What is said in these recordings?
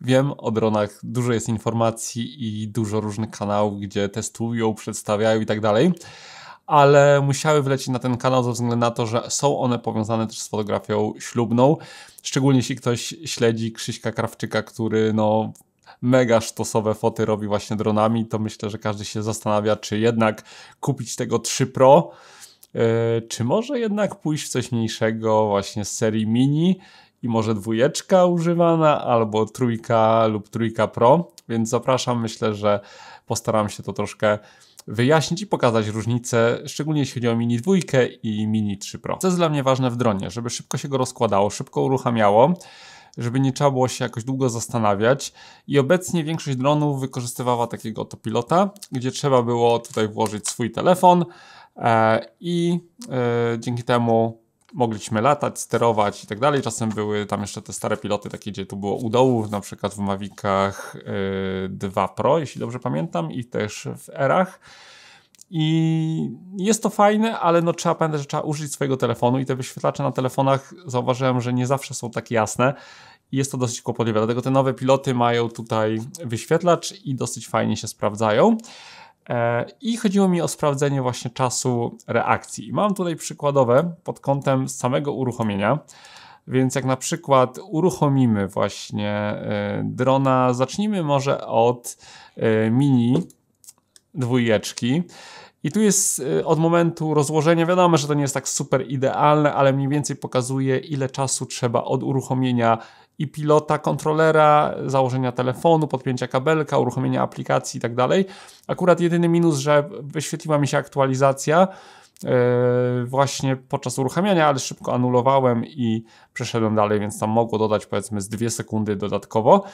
Wiem, o dronach dużo jest informacji i dużo różnych kanałów, gdzie testują, przedstawiają i tak dalej, ale musiały wlecieć na ten kanał ze względu na to, że są one powiązane też z fotografią ślubną. Szczególnie jeśli ktoś śledzi Krzyśka Krawczyka, który no mega sztosowe foty robi właśnie dronami, to myślę, że każdy się zastanawia, czy jednak kupić tego 3 Pro, e, czy może jednak pójść w coś mniejszego właśnie z serii mini, i może dwójeczka używana, albo trójka lub trójka pro, więc zapraszam, myślę, że postaram się to troszkę wyjaśnić i pokazać różnice, szczególnie jeśli chodzi o Mini 2 i Mini 3 Pro. Co jest dla mnie ważne w dronie, żeby szybko się go rozkładało, szybko uruchamiało, żeby nie trzeba było się jakoś długo zastanawiać i obecnie większość dronów wykorzystywała takiego autopilota, pilota, gdzie trzeba było tutaj włożyć swój telefon e, i e, dzięki temu mogliśmy latać, sterować i tak dalej. Czasem były tam jeszcze te stare piloty, takie gdzie tu było u dołu, na przykład w Mavicach 2 y, Pro, jeśli dobrze pamiętam, i też w Erach. I jest to fajne, ale no trzeba pamiętać, że trzeba użyć swojego telefonu i te wyświetlacze na telefonach zauważyłem, że nie zawsze są tak jasne. I jest to dosyć kłopotliwe, dlatego te nowe piloty mają tutaj wyświetlacz i dosyć fajnie się sprawdzają. E, I chodziło mi o sprawdzenie właśnie czasu reakcji. Mam tutaj przykładowe pod kątem samego uruchomienia. Więc jak na przykład uruchomimy właśnie e, drona, zacznijmy może od e, mini dwójeczki. I tu jest od momentu rozłożenia, wiadomo, że to nie jest tak super idealne, ale mniej więcej pokazuje ile czasu trzeba od uruchomienia i pilota kontrolera, założenia telefonu, podpięcia kabelka, uruchomienia aplikacji i tak dalej. Akurat jedyny minus, że wyświetliła mi się aktualizacja yy, właśnie podczas uruchamiania, ale szybko anulowałem i przeszedłem dalej, więc tam mogło dodać powiedzmy z dwie sekundy dodatkowo.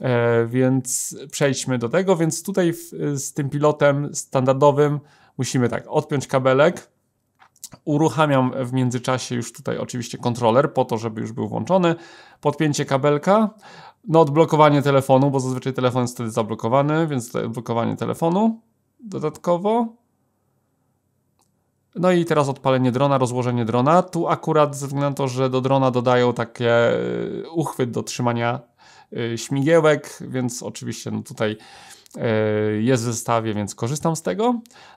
Yy, więc przejdźmy do tego, więc tutaj w, z tym pilotem standardowym musimy tak odpiąć kabelek, Uruchamiam w międzyczasie już tutaj oczywiście kontroler po to, żeby już był włączony. Podpięcie kabelka, no odblokowanie telefonu, bo zazwyczaj telefon jest wtedy zablokowany, więc odblokowanie telefonu dodatkowo. No i teraz odpalenie drona, rozłożenie drona. Tu akurat ze względu na to, że do drona dodają takie y, uchwyt do trzymania y, śmigiełek, więc oczywiście no tutaj y, jest w zestawie, więc korzystam z tego.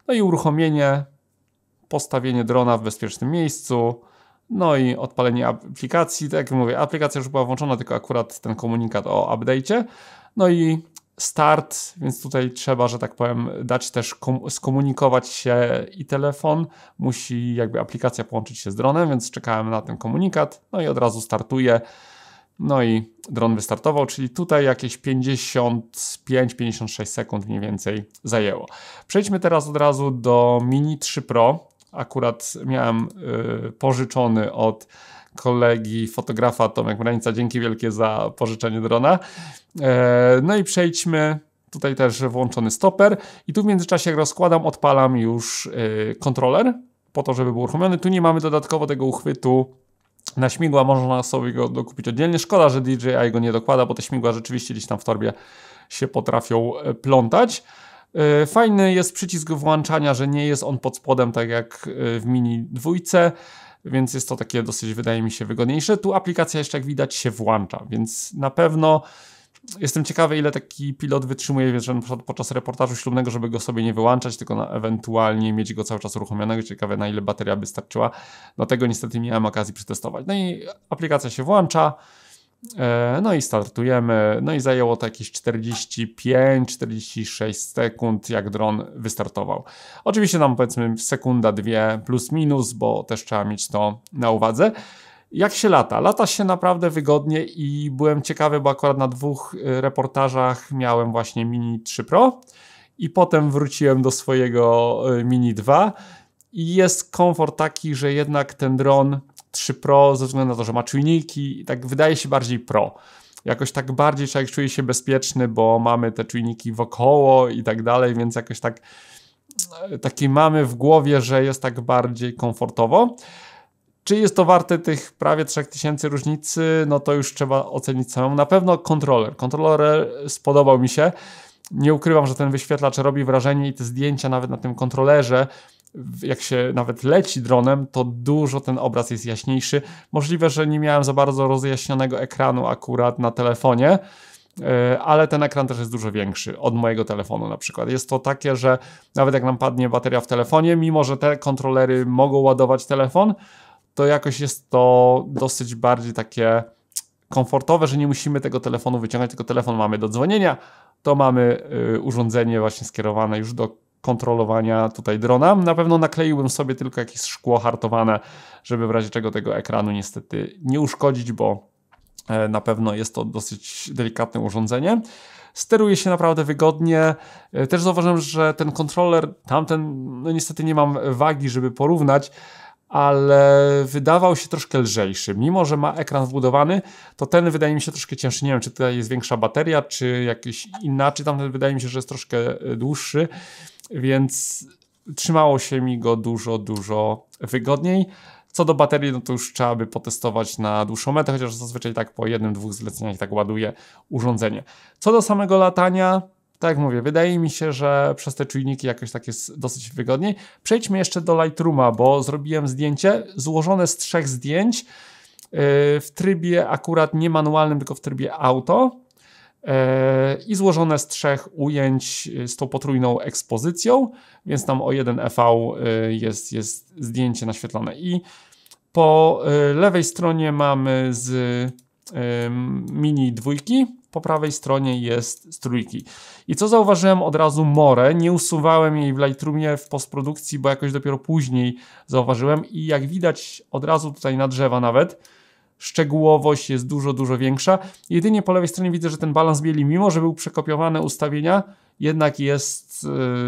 No i uruchomienie postawienie drona w bezpiecznym miejscu, no i odpalenie aplikacji. Tak jak mówię, aplikacja już była włączona, tylko akurat ten komunikat o update'cie. No i start, więc tutaj trzeba, że tak powiem, dać też skomunikować się i telefon. Musi jakby aplikacja połączyć się z dronem, więc czekałem na ten komunikat. No i od razu startuje. No i dron wystartował, czyli tutaj jakieś 55-56 sekund mniej więcej zajęło. Przejdźmy teraz od razu do Mini 3 Pro akurat miałem y, pożyczony od kolegi fotografa Tomek Mrańca. Dzięki wielkie za pożyczenie drona. E, no i przejdźmy. Tutaj też włączony stoper. I tu w międzyczasie jak rozkładam, odpalam już y, kontroler po to, żeby był uruchomiony. Tu nie mamy dodatkowo tego uchwytu na śmigła, można sobie go dokupić oddzielnie. Szkoda, że DJI go nie dokłada, bo te śmigła rzeczywiście gdzieś tam w torbie się potrafią e, plątać. E, fajny jest przycisk włączania, że nie jest on pod spodem, tak jak e, w Mini dwójce, więc jest to takie dosyć, wydaje mi się, wygodniejsze. Tu aplikacja jeszcze, jak widać, się włącza, więc na pewno jestem ciekawy, ile taki pilot wytrzymuje, więc na przykład podczas reportażu ślubnego, żeby go sobie nie wyłączać, tylko na, ewentualnie mieć go cały czas uruchomionego. Ciekawe, na ile bateria by starczyła. No tego niestety nie miałem okazji przetestować. No i aplikacja się włącza. E, no i startujemy. No i zajęło to jakieś 45-46 sekund, jak dron wystartował. Oczywiście tam powiedzmy sekunda, dwie plus minus, bo też trzeba mieć to na uwadze. Jak się lata? Lata się naprawdę wygodnie i byłem ciekawy, bo akurat na dwóch e, reportażach miałem właśnie Mini 3 Pro i potem wróciłem do swojego e, Mini 2 i jest komfort taki, że jednak ten dron 3 Pro ze względu na to, że ma czujniki i tak wydaje się bardziej pro. Jakoś tak bardziej człowiek czuje się bezpieczny, bo mamy te czujniki wokoło i tak dalej, więc jakoś tak e, taki mamy w głowie, że jest tak bardziej komfortowo. Czy jest to warte tych prawie 3000 różnicy? No to już trzeba ocenić samemu. Na pewno kontroler. Kontroler e, spodobał mi się. Nie ukrywam, że ten wyświetlacz robi wrażenie i te zdjęcia nawet na tym kontrolerze jak się nawet leci dronem, to dużo ten obraz jest jaśniejszy. Możliwe, że nie miałem za bardzo rozjaśnionego ekranu akurat na telefonie, e, ale ten ekran też jest dużo większy od mojego telefonu na przykład. Jest to takie, że nawet jak nam padnie bateria w telefonie, mimo że te kontrolery mogą ładować telefon, to jakoś jest to dosyć bardziej takie komfortowe, że nie musimy tego telefonu wyciągać, tylko telefon mamy do dzwonienia, to mamy y, urządzenie właśnie skierowane już do kontrolowania tutaj drona. Na pewno nakleiłbym sobie tylko jakieś szkło hartowane, żeby w razie czego tego ekranu niestety nie uszkodzić, bo e, na pewno jest to dosyć delikatne urządzenie. Steruje się naprawdę wygodnie. E, też zauważyłem, że ten kontroler, tamten, no niestety nie mam wagi, żeby porównać, ale wydawał się troszkę lżejszy. Mimo, że ma ekran wbudowany, to ten wydaje mi się troszkę cięższy. Nie wiem, czy tutaj jest większa bateria, czy jakiś inaczej. Tamten wydaje mi się, że jest troszkę e, dłuższy więc trzymało się mi go dużo, dużo wygodniej. Co do baterii, no to już trzeba by potestować na dłuższą metę, chociaż zazwyczaj tak po jednym, dwóch zleceniach tak ładuje urządzenie. Co do samego latania, tak jak mówię, wydaje mi się, że przez te czujniki jakoś tak jest dosyć wygodniej. Przejdźmy jeszcze do Lightrooma, bo zrobiłem zdjęcie złożone z trzech zdjęć y, w trybie akurat nie manualnym, tylko w trybie auto. E, i złożone z trzech ujęć z tą potrójną ekspozycją, więc tam o 1 EV jest, jest zdjęcie naświetlone. I po e, lewej stronie mamy z e, mini dwójki, po prawej stronie jest z trójki. I co zauważyłem od razu morę, nie usuwałem jej w Lightroomie w postprodukcji, bo jakoś dopiero później zauważyłem i jak widać od razu tutaj na drzewa nawet, szczegółowość jest dużo, dużo większa. Jedynie po lewej stronie widzę, że ten balans bieli, mimo że był przekopiowane ustawienia, jednak jest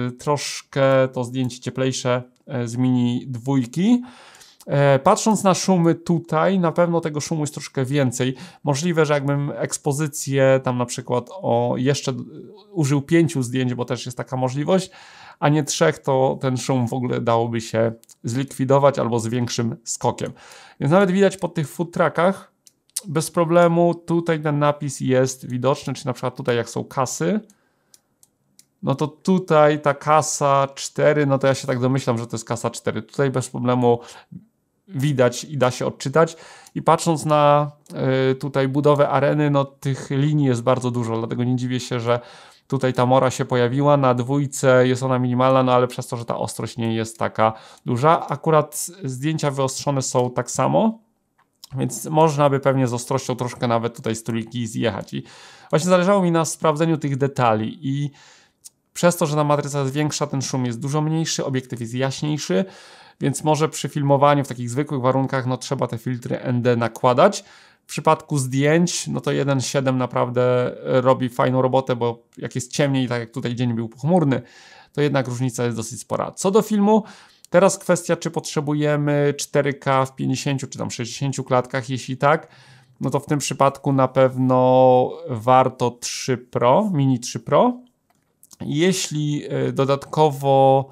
y, troszkę to zdjęcie cieplejsze y, z mini dwójki. E, patrząc na szumy tutaj, na pewno tego szumu jest troszkę więcej. Możliwe, że jakbym ekspozycję tam na przykład o jeszcze użył pięciu zdjęć, bo też jest taka możliwość, a nie trzech, to ten szum w ogóle dałoby się zlikwidować albo z większym skokiem. Więc nawet widać po tych food bez problemu tutaj ten napis jest widoczny, czy na przykład tutaj jak są kasy, no to tutaj ta kasa 4, no to ja się tak domyślam, że to jest kasa 4. Tutaj bez problemu widać i da się odczytać. I patrząc na y, tutaj budowę areny, no tych linii jest bardzo dużo, dlatego nie dziwię się, że tutaj ta mora się pojawiła. Na dwójce jest ona minimalna, no ale przez to, że ta ostrość nie jest taka duża. Akurat zdjęcia wyostrzone są tak samo, więc można by pewnie z ostrością troszkę nawet tutaj z trójki zjechać. I właśnie zależało mi na sprawdzeniu tych detali i przez to, że ta matryca jest większa, ten szum jest dużo mniejszy, obiektyw jest jaśniejszy więc może przy filmowaniu w takich zwykłych warunkach no, trzeba te filtry ND nakładać. W przypadku zdjęć, no to 1.7 naprawdę e, robi fajną robotę, bo jak jest ciemniej, tak jak tutaj dzień był pochmurny, to jednak różnica jest dosyć spora. Co do filmu, teraz kwestia, czy potrzebujemy 4K w 50 czy tam 60 klatkach, jeśli tak, no to w tym przypadku na pewno warto 3 Pro, Mini 3 Pro. Jeśli e, dodatkowo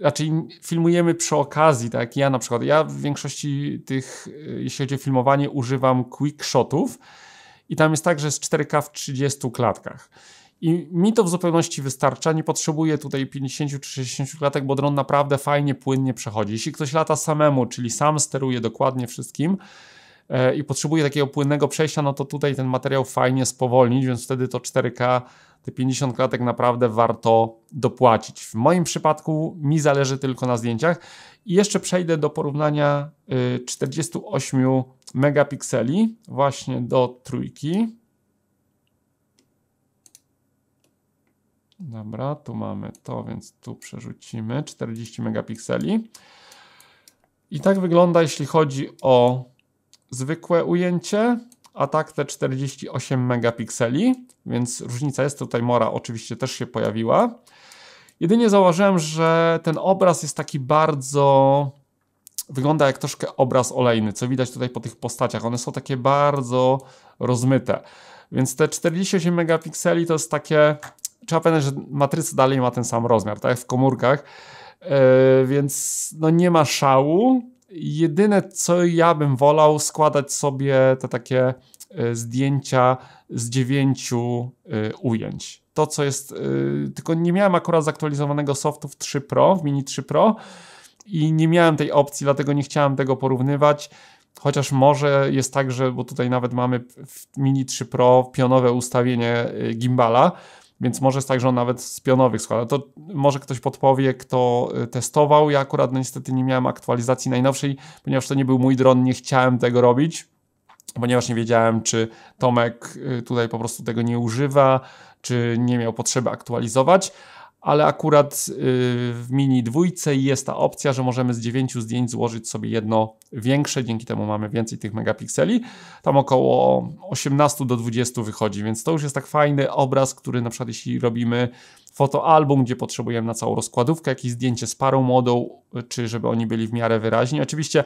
raczej znaczy, filmujemy przy okazji, tak? Ja na przykład, ja w większości tych, y, jeśli chodzi o filmowanie, używam quick shotów i tam jest tak, że jest 4K w 30 klatkach. I mi to w zupełności wystarcza, nie potrzebuję tutaj 50 czy 60 klatek, bo dron naprawdę fajnie, płynnie przechodzi. Jeśli ktoś lata samemu, czyli sam steruje dokładnie wszystkim e, i potrzebuje takiego płynnego przejścia, no to tutaj ten materiał fajnie spowolnić, więc wtedy to 4K te 50 klatek naprawdę warto dopłacić. W moim przypadku mi zależy tylko na zdjęciach. I jeszcze przejdę do porównania 48 y, megapikseli właśnie do trójki. Dobra, tu mamy to, więc tu przerzucimy 40 megapikseli. I tak wygląda, jeśli chodzi o zwykłe ujęcie a tak te 48 megapikseli, więc różnica jest tutaj mora, oczywiście też się pojawiła. Jedynie zauważyłem, że ten obraz jest taki bardzo. Wygląda jak troszkę obraz olejny, co widać tutaj po tych postaciach. One są takie bardzo rozmyte. Więc te 48 megapikseli to jest takie. Trzeba pamiętać, że matryca dalej ma ten sam rozmiar, tak jak w komórkach. Yy, więc no nie ma szału, Jedyne, co ja bym wolał, składać sobie te takie e, zdjęcia z dziewięciu e, ujęć. To, co jest, e, tylko nie miałem akurat zaktualizowanego softu w 3 Pro, w Mini 3 Pro i nie miałem tej opcji, dlatego nie chciałem tego porównywać. Chociaż może jest tak, że, bo tutaj nawet mamy w Mini 3 Pro pionowe ustawienie gimbala, więc może jest tak, że on nawet z pionowych składa. To może ktoś podpowie, kto y, testował. Ja akurat no, niestety nie miałem aktualizacji najnowszej, ponieważ to nie był mój dron, nie chciałem tego robić, ponieważ nie wiedziałem, czy Tomek y, tutaj po prostu tego nie używa, czy nie miał potrzeby aktualizować ale akurat y, w mini dwójce jest ta opcja, że możemy z dziewięciu zdjęć złożyć sobie jedno większe, dzięki temu mamy więcej tych megapikseli. Tam około 18 do 20 wychodzi, więc to już jest tak fajny obraz, który na przykład jeśli robimy fotoalbum, gdzie potrzebujemy na całą rozkładówkę jakieś zdjęcie z parą młodą, y, czy żeby oni byli w miarę wyraźni. Oczywiście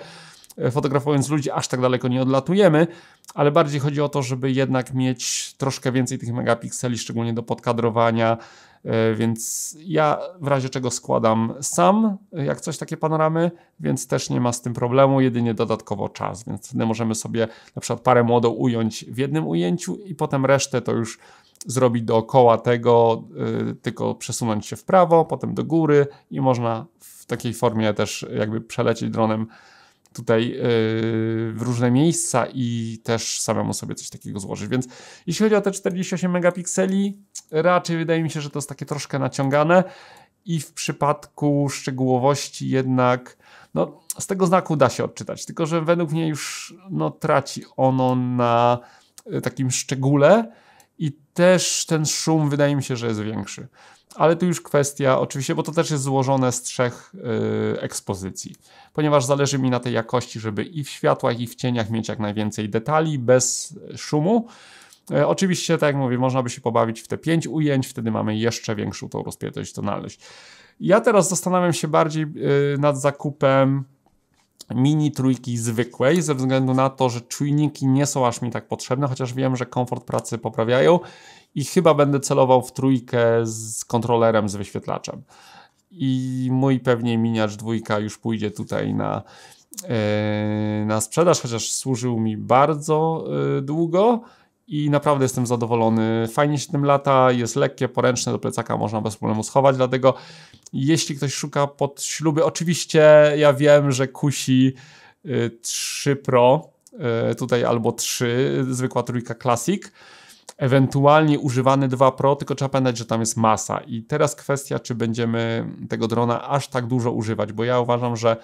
E, fotografując ludzi aż tak daleko nie odlatujemy, ale bardziej chodzi o to, żeby jednak mieć troszkę więcej tych megapikseli, szczególnie do podkadrowania, e, więc ja w razie czego składam sam, e, jak coś takie panoramy, więc też nie ma z tym problemu, jedynie dodatkowo czas, więc wtedy możemy sobie na przykład parę młodą ująć w jednym ujęciu i potem resztę to już zrobić dookoła tego, tylko przesunąć się w prawo, potem do góry i można w takiej formie też jakby przelecieć dronem tutaj e, w różne miejsca i też samemu sobie coś takiego złożyć. Więc jeśli chodzi o te 48 megapikseli, raczej wydaje mi się, że to jest takie troszkę naciągane i w przypadku szczegółowości jednak no, z tego znaku da się odczytać, tylko że według mnie już no, traci ono na e, takim szczególe i też ten szum wydaje mi się, że jest większy ale tu już kwestia, oczywiście, bo to też jest złożone z trzech yy, ekspozycji, ponieważ zależy mi na tej jakości, żeby i w światłach, i w cieniach mieć jak najwięcej detali bez szumu. E, oczywiście, tak jak mówię, można by się pobawić w te pięć ujęć, wtedy mamy jeszcze większą tą rozpiętość tonalność. Ja teraz zastanawiam się bardziej yy, nad zakupem mini trójki zwykłej, ze względu na to, że czujniki nie są aż mi tak potrzebne, chociaż wiem, że komfort pracy poprawiają i chyba będę celował w trójkę z kontrolerem, z wyświetlaczem. I mój pewnie miniacz dwójka już pójdzie tutaj na, yy, na sprzedaż, chociaż służył mi bardzo yy, długo i naprawdę jestem zadowolony. Fajnie się tym lata, jest lekkie, poręczne, do plecaka można bez problemu schować, dlatego jeśli ktoś szuka pod śluby, oczywiście ja wiem, że kusi 3 y, Pro, y, tutaj albo 3, zwykła trójka Classic, ewentualnie używany 2 Pro, tylko trzeba pamiętać, że tam jest masa i teraz kwestia, czy będziemy tego drona aż tak dużo używać, bo ja uważam, że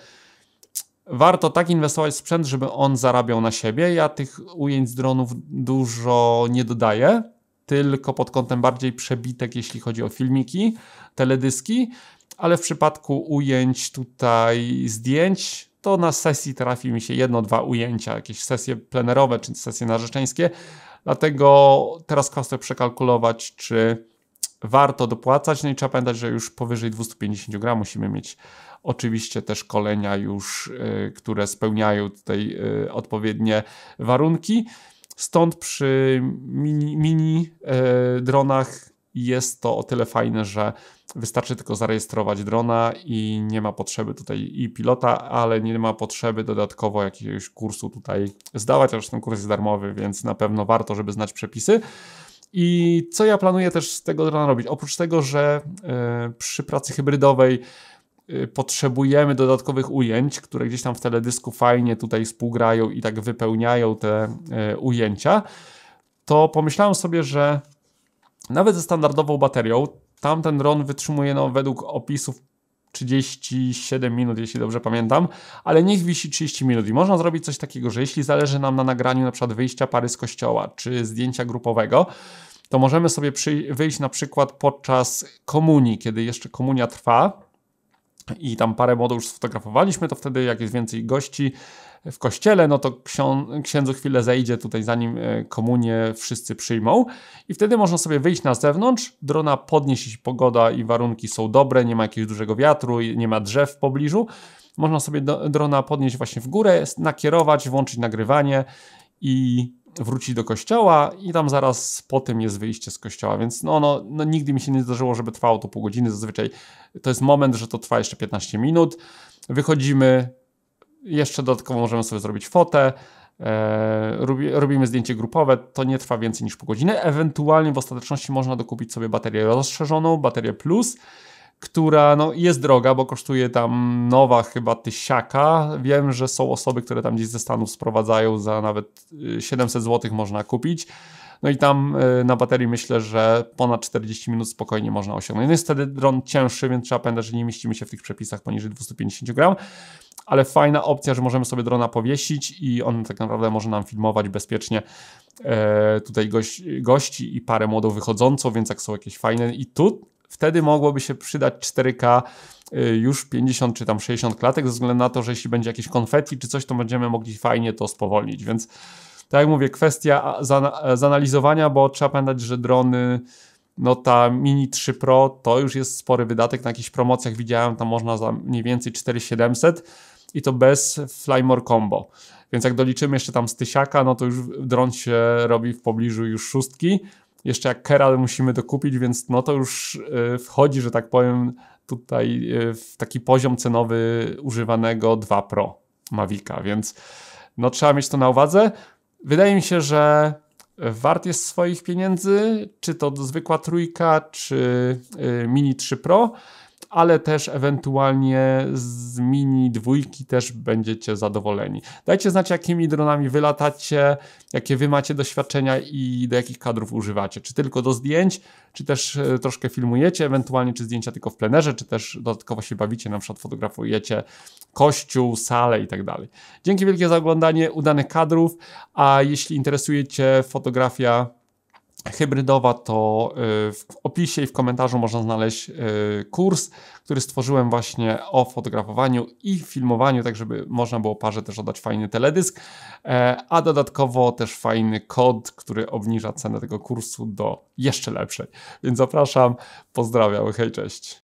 warto tak inwestować w sprzęt, żeby on zarabiał na siebie. Ja tych ujęć z dronów dużo nie dodaję, tylko pod kątem bardziej przebitek, jeśli chodzi o filmiki, teledyski, ale w przypadku ujęć tutaj zdjęć, to na sesji trafi mi się jedno, dwa ujęcia, jakieś sesje plenerowe czy sesje narzeczeńskie. Dlatego teraz chcę przekalkulować, czy warto dopłacać. No i trzeba pamiętać, że już powyżej 250 gram musimy mieć Oczywiście te szkolenia już, e, które spełniają tutaj e, odpowiednie warunki. Stąd przy mini, mini e, dronach jest to o tyle fajne, że wystarczy tylko zarejestrować drona i nie ma potrzeby tutaj i pilota, ale nie ma potrzeby dodatkowo jakiegoś kursu tutaj zdawać, a zresztą kurs jest darmowy, więc na pewno warto, żeby znać przepisy. I co ja planuję też z tego drona robić? Oprócz tego, że przy pracy hybrydowej Y, potrzebujemy dodatkowych ujęć, które gdzieś tam w teledysku fajnie tutaj współgrają i tak wypełniają te y, ujęcia, to pomyślałem sobie, że nawet ze standardową baterią tamten dron wytrzymuje no, według opisów 37 minut, jeśli dobrze pamiętam, ale niech wisi 30 minut i można zrobić coś takiego, że jeśli zależy nam na nagraniu na przykład wyjścia pary z kościoła czy zdjęcia grupowego, to możemy sobie wyjść na przykład podczas komunii, kiedy jeszcze komunia trwa, i tam parę moduł już sfotografowaliśmy, to wtedy jak jest więcej gości w kościele, no to księdzu chwilę zejdzie tutaj, zanim e, komunię wszyscy przyjmą i wtedy można sobie wyjść na zewnątrz, drona podnieść, jeśli pogoda i warunki są dobre, nie ma jakiegoś dużego wiatru, nie ma drzew w pobliżu, można sobie drona podnieść właśnie w górę, nakierować, włączyć nagrywanie i wróci do kościoła i tam zaraz po tym jest wyjście z kościoła, więc no, no, no, nigdy mi się nie zdarzyło, żeby trwało to pół godziny, zazwyczaj to jest moment, że to trwa jeszcze 15 minut, wychodzimy, jeszcze dodatkowo możemy sobie zrobić fotę, e, robimy zdjęcie grupowe, to nie trwa więcej niż pół godziny, ewentualnie w ostateczności można dokupić sobie baterię rozszerzoną, baterię plus, która no, jest droga, bo kosztuje tam nowa chyba tysiaka. Wiem, że są osoby, które tam gdzieś ze Stanów sprowadzają za nawet 700 y, zł można kupić. No i tam y, na baterii myślę, że ponad 40 minut spokojnie można osiągnąć. No jest wtedy dron cięższy, więc trzeba pamiętać, że nie mieścimy się w tych przepisach poniżej 250 gram, ale fajna opcja, że możemy sobie drona powiesić i on tak naprawdę może nam filmować bezpiecznie e, tutaj gości, gości i parę młodo wychodzącą, więc jak są jakieś fajne i tu wtedy mogłoby się przydać 4K y, już 50 czy tam 60 klatek, ze względu na to, że jeśli będzie jakieś konfeti czy coś, to będziemy mogli fajnie to spowolnić, więc tak jak mówię, kwestia zanalizowania, bo trzeba pamiętać, że drony no ta Mini 3 Pro to już jest spory wydatek, na jakichś promocjach widziałem, tam można za mniej więcej 4700 i to bez Flymore Combo. Więc jak doliczymy jeszcze tam z tysiaka, no to już dron się robi w pobliżu już szóstki, jeszcze jak Keral musimy dokupić, więc no to już y, wchodzi, że tak powiem, tutaj y, w taki poziom cenowy używanego 2 Pro Mavica, więc no trzeba mieć to na uwadze. Wydaje mi się, że wart jest swoich pieniędzy, czy to zwykła trójka, czy y, mini 3 Pro ale też ewentualnie z mini dwójki też będziecie zadowoleni. Dajcie znać, jakimi dronami wylatacie, jakie wy macie doświadczenia i do jakich kadrów używacie. Czy tylko do zdjęć, czy też e, troszkę filmujecie, ewentualnie czy zdjęcia tylko w plenerze, czy też dodatkowo się bawicie, na przykład fotografujecie kościół, salę i tak dalej. Dzięki wielkie za oglądanie udanych kadrów, a jeśli interesujecie fotografia, hybrydowa, to y, w opisie i w komentarzu można znaleźć y, kurs, który stworzyłem właśnie o fotografowaniu i filmowaniu, tak żeby można było parze też oddać fajny teledysk, e, a dodatkowo też fajny kod, który obniża cenę tego kursu do jeszcze lepszej. Więc zapraszam, pozdrawiam, hej, cześć.